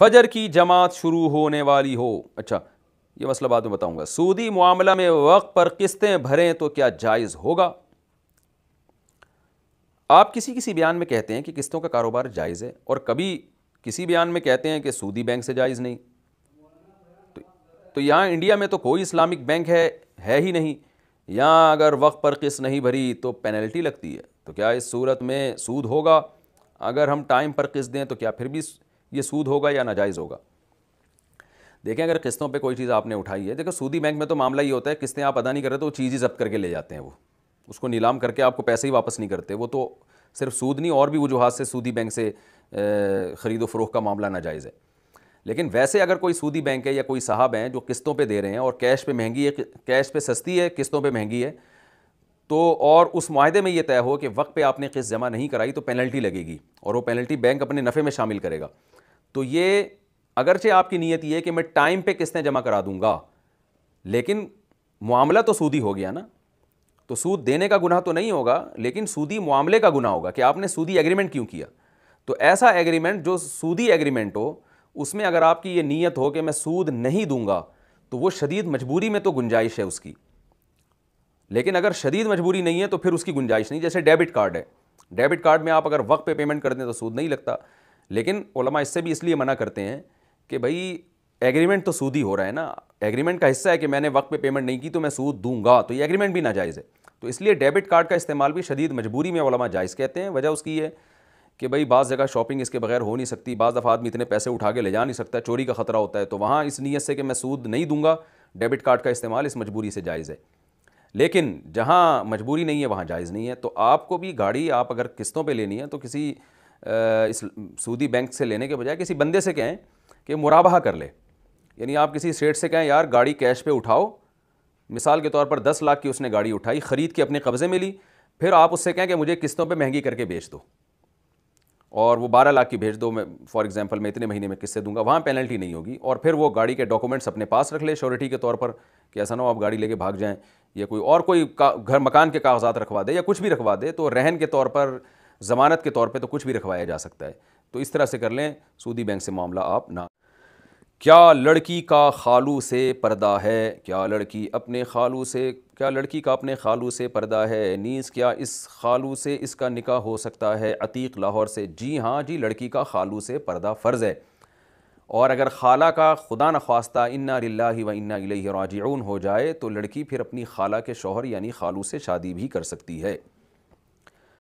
फजर की जमात शुरू होने वाली हो अच्छा ये मसला बाद में बताऊंगा सूदी मामला में वक्त पर किस्तें भरें तो क्या जायज़ होगा आप किसी किसी बयान में कहते हैं कि किस्तों का कारोबार जायज़ है और कभी किसी बयान में कहते हैं कि सूदी बैंक से जायज़ नहीं तो, तो यहाँ इंडिया में तो कोई इस्लामिक बैंक है है ही नहीं यहाँ अगर वक्त पर किस्त नहीं भरी तो पेनल्टी लगती है तो क्या इस सूरत में सूद होगा अगर हम टाइम पर किस्त दें तो क्या फिर भी ये सूद होगा या नाजायज़ होगा देखें अगर किस्तों पे कोई चीज़ आपने उठाई है देखो सूदी बैंक में तो मामला ये होता है किस्तें आप अदा नहीं कर रहे तो वो चीज़ ही जब्त करके ले जाते हैं वो उसको नीलाम करके आपको पैसे ही वापस नहीं करते वो तो सिर्फ सूद नहीं और भी वजूहत से सूदी बैंक से ख़रीदो फरोख का मामला नाजायज़ है लेकिन वैसे अगर कोई सूदी बैंक है या कोई साहब हैं जो किस्तों पर दे रहे हैं और कैश पर महंगी है कैश पर सस्ती है किस्तों पर महंगी है तो और उस माहे में ये तय हो कि वक्त पे आपने किस्त जमा नहीं कराई तो पेनल्टी लगेगी और वो पेनल्टी बैंक अपने नफ़े में शामिल करेगा तो ये अगरचे आपकी नीयत ये कि मैं टाइम पे किस्तें जमा करा दूंगा लेकिन मामला तो सूदी हो गया ना तो सूद देने का गुनाह तो नहीं होगा लेकिन सूदी मामले का गुनाह होगा कि आपने सूदी एग्रीमेंट क्यों किया तो ऐसा एग्रीमेंट जो सूदी एग्रीमेंट हो उसमें अगर आपकी ये नीयत हो कि मैं सूद नहीं दूंगा तो वो शदीद मजबूरी में तो गुंजाइश है उसकी लेकिन अगर शदीद मजबूरी नहीं है तो फिर उसकी गुंजाइश नहीं जैसे डेबिट कार्ड है डेबिट कार्ड में आप अगर वक्त पे पेमेंट कर दें तो सूद नहीं लगता लेकिन ओलमा इससे भी इसलिए मना करते हैं कि भाई एग्रीमेंट तो सूद ही हो रहा है ना एग्रीमेंट का हिस्सा है कि मैंने वक्त पे पेमेंट नहीं की तो मैं सूद दूंगा तो ये एग्रीमेंट भी नाजायज़ है तो इसलिए डेबिट कार्ड का इस्तेमाल भी शदीद मजबूरी में ओलमा जायज़ कहते हैं वजह उसकी है कि भाई बाज़ जगह शॉपिंग इसके बगैर हो नहीं सकती बाज़ दफ़ा आदमी इतने पैसे उठा के ले जा नहीं सकता चोरी का ख़तरा होता है तो वहाँ इस नीयत से कि मैं सूद नहीं दूंगा डेबिट कार्ड का इस्तेमाल इस मजबूरी से जायज़ है लेकिन जहाँ मजबूरी नहीं है वहाँ जायज़ नहीं है तो आपको भी गाड़ी आप अगर किस्तों पे लेनी है तो किसी इस सूदी बैंक से लेने के बजाय किसी बंदे से कहें कि मुराबहा कर ले यानी आप किसी स्टेट से कहें यार गाड़ी कैश पे उठाओ मिसाल के तौर पर दस लाख की उसने गाड़ी उठाई ख़रीद के अपने कब्ज़े में ली फिर आप उससे कहें कि मुझे किस्तों पर महंगी करके बेच दो और वो बारह लाख की भेज दो मैं फॉर एग्जांपल मैं इतने महीने में किससे दूंगा वहाँ पेनल्टी नहीं होगी और फिर वो गाड़ी के डॉक्यूमेंट्स अपने पास रख ले श्योरिटी के तौर पर कि ऐसा ना हो आप गाड़ी लेके भाग जाएं या कोई और कोई घर मकान के कागजात रखवा दे या कुछ भी रखवा दे तो रहन के तौर पर ज़मानत के तौर पर तो कुछ भी रखवाया जा सकता है तो इस तरह से कर लें सूदी बैंक से मामला आप ना क्या लड़की का खालू से पर्दा है क्या लड़की अपने खालू से क्या लड़की का अपने खालू से पर्दा है नीस क्या इस खालू से इसका निकाह हो सकता है अतीक लाहौर से जी हाँ जी लड़की का खालू से पर्दा फ़र्ज़ है और अगर खाला का खुदा न खास्ता इन्ना रिल्ला व इन्ना इलही राजून हो जाए तो लड़की फिर अपनी खाला के शोहर यानी खालू से शादी भी कर सकती है